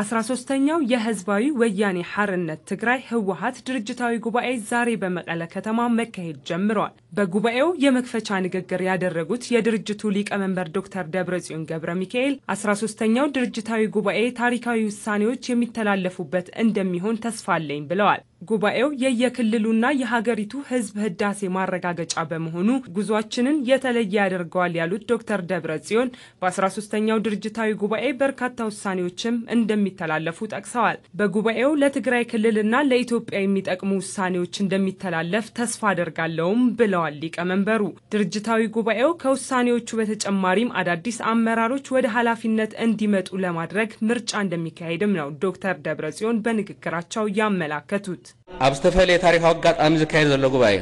አስራ ሶስተኛው የህዝባዊ ወያኔ ሐርነት ትግራይ ህወሀት ድርጅታዊ ጉባኤ ዛሬ በመቀለ ከተማ መካሄድ ጀምሯል። በጉባኤው የመክፈቻ ንግግር ያደረጉት የድርጅቱ ሊቀመንበር ዶክተር ደብረጽዮን ገብረ ሚካኤል አስራ ሶስተኛው ድርጅታዊ ጉባኤ ታሪካዊ ውሳኔዎች የሚተላለፉበት እንደሚሆን ተስፋ አለኝ ብለዋል። ጉባኤው የየክልሉና የሀገሪቱ ህዝብ ህዳሴ ማረጋገጫ በመሆኑ ጉዟችንን የተለየ ያደርገዋል ያሉት ዶክተር ደብረ ጽዮን በ13ኛው ድርጅታዊ ጉባኤ በርካታ ውሳኔዎችም እንደሚተላለፉ ጠቅሰዋል። በጉባኤው ለትግራይ ክልልና ለኢትዮጵያ የሚጠቅሙ ውሳኔዎች እንደሚተላለፍ ተስፋ አደርጋለውም ብለዋል ሊቀመንበሩ። ድርጅታዊ ጉባኤው ከውሳኔዎቹ በተጨማሪም አዳዲስ አመራሮች ወደ ኃላፊነት እንዲመጡ ለማድረግ ምርጫ እንደሚካሄድም ነው ዶክተር ደብረ ጽዮን በንግግራቸው ያመላከቱት። ኣብ ዝተፈለየ ታሪካዊ ኣጋጣሚ ዝካየድ ዘሎ ጉባኤ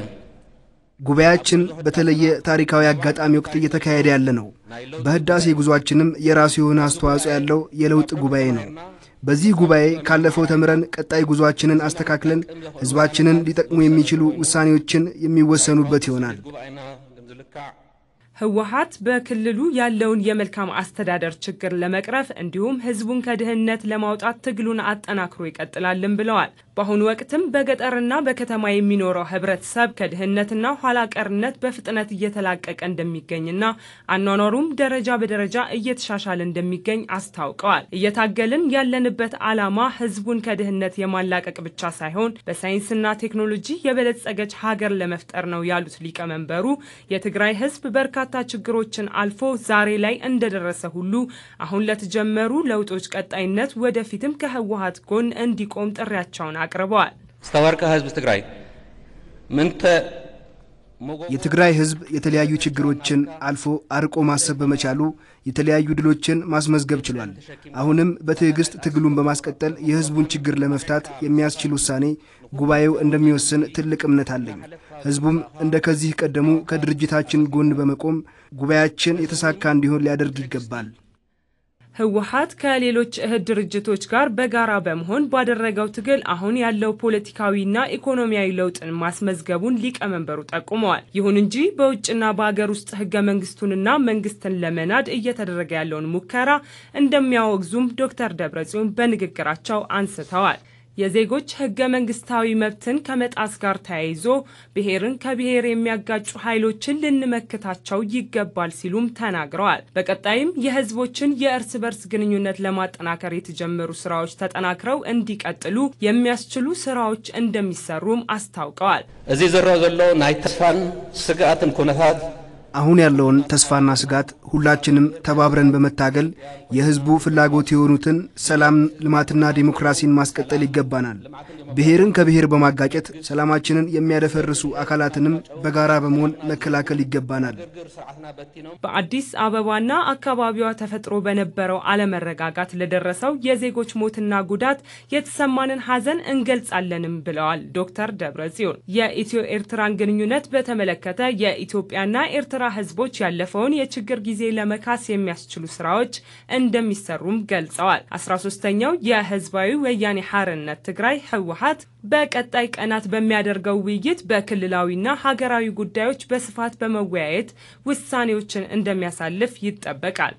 ጉባኤያችን በተለየ ታሪካዊ አጋጣሚ ወቅት እየተካሄደ ያለ ነው። በህዳሴ ጉዟችንም የራሱ የሆነ አስተዋጽኦ ያለው የለውጥ ጉባኤ ነው። በዚህ ጉባኤ ካለፈው ተምረን ቀጣይ ጉዟችንን አስተካክለን ህዝባችንን ሊጠቅሙ የሚችሉ ውሳኔዎችን የሚወሰኑበት ይሆናል። ህወሀት በክልሉ ያለውን የመልካም አስተዳደር ችግር ለመቅረፍ እንዲሁም ህዝቡን ከድህነት ለማውጣት ትግሉን አጠናክሮ ይቀጥላልን ብለዋል። በአሁኑ ወቅትም በገጠርና በከተማ የሚኖረው ህብረተሰብ ከድህነትና ኋላ ቀርነት በፍጥነት እየተላቀቀ እንደሚገኝና አኗኗሩም ደረጃ በደረጃ እየተሻሻለ እንደሚገኝ አስታውቀዋል። እየታገልን ያለንበት ዓላማ ህዝቡን ከድህነት የማላቀቅ ብቻ ሳይሆን በሳይንስና ቴክኖሎጂ የበለጸገች ሀገር ለመፍጠር ነው ያሉት ሊቀመንበሩ የትግራይ ህዝብ በርካ በርካታ ችግሮችን አልፎ ዛሬ ላይ እንደደረሰ ሁሉ አሁን ለተጀመሩ ለውጦች ቀጣይነት ወደፊትም ከህወሀት ጎን እንዲቆም ጥሪያቸውን አቅርበዋል። ዝተወርቀ ህዝብ ትግራይ ምንተ የትግራይ ህዝብ የተለያዩ ችግሮችን አልፎ አርቆ ማሰብ በመቻሉ የተለያዩ ድሎችን ማስመዝገብ ችሏል። አሁንም በትዕግስት ትግሉን በማስቀጠል የህዝቡን ችግር ለመፍታት የሚያስችል ውሳኔ ጉባኤው እንደሚወስን ትልቅ እምነት አለኝ። ህዝቡም እንደ ከዚህ ቀደሙ ከድርጅታችን ጎን በመቆም ጉባኤያችን የተሳካ እንዲሆን ሊያደርግ ይገባል። ህወሓት ከሌሎች እህት ድርጅቶች ጋር በጋራ በመሆን ባደረገው ትግል አሁን ያለው ፖለቲካዊና ኢኮኖሚያዊ ለውጥን ማስመዝገቡን ሊቀመንበሩ ጠቁመዋል። ይሁን እንጂ በውጭና በሀገር ውስጥ ህገ መንግስቱንና መንግስትን ለመናድ እየተደረገ ያለውን ሙከራ እንደሚያወግዙም ዶክተር ደብረጽዮን በንግግራቸው አንስተዋል። የዜጎች ህገ መንግስታዊ መብትን ከመጣስ ጋር ተያይዞ ብሔርን ከብሔር የሚያጋጩ ኃይሎችን ልንመክታቸው ይገባል ሲሉም ተናግረዋል። በቀጣይም የህዝቦችን የእርስ በርስ ግንኙነት ለማጠናከር የተጀመሩ ስራዎች ተጠናክረው እንዲቀጥሉ የሚያስችሉ ስራዎች እንደሚሰሩም አስታውቀዋል። እዚ ዝረ ዘሎ ናይ ተስፋን ስጋአትን ኩነታት አሁን ያለውን ተስፋና ስጋት ሁላችንም ተባብረን በመታገል የህዝቡ ፍላጎት የሆኑትን ሰላም፣ ልማትና ዴሞክራሲን ማስቀጠል ይገባናል። ብሔርን ከብሔር በማጋጨት ሰላማችንን የሚያደፈርሱ አካላትንም በጋራ በመሆን መከላከል ይገባናል። በአዲስ አበባና አካባቢዋ ተፈጥሮ በነበረው አለመረጋጋት ለደረሰው የዜጎች ሞትና ጉዳት የተሰማንን ሀዘን እንገልጻለንም ብለዋል ዶክተር ደብረ ጽዮን። የኢትዮ ኤርትራን ግንኙነት በተመለከተ የኢትዮጵያና ኤርትራ ህዝቦች ያለፈውን የችግር ጊዜ ለመካስ የሚያስችሉ ስራዎች እንደሚሰሩም ገልጸዋል። አስራ ሶስተኛው የህዝባዊ ወያኔ ሐርነት ትግራይ ህወሀት በቀጣይ ቀናት በሚያደርገው ውይይት በክልላዊና ሀገራዊ ጉዳዮች በስፋት በመወያየት ውሳኔዎችን እንደሚያሳልፍ ይጠበቃል።